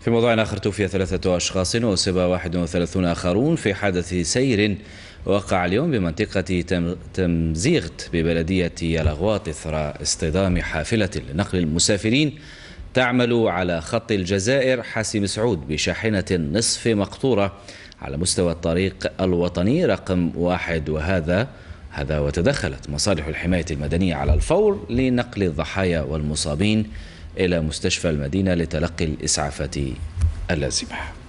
في موضوع آخر توفي ثلاثة أشخاص وأصيب 31 آخرون في حادث سير وقع اليوم بمنطقة تمزيغت ببلدية يلاغواط إثر اصطدام حافلة لنقل المسافرين تعمل على خط الجزائر حاسم سعود بشاحنة نصف مقطورة على مستوى الطريق الوطني رقم واحد وهذا هذا وتدخلت مصالح الحماية المدنية على الفور لنقل الضحايا والمصابين إلى مستشفى المدينة لتلقي الإسعافات اللازمة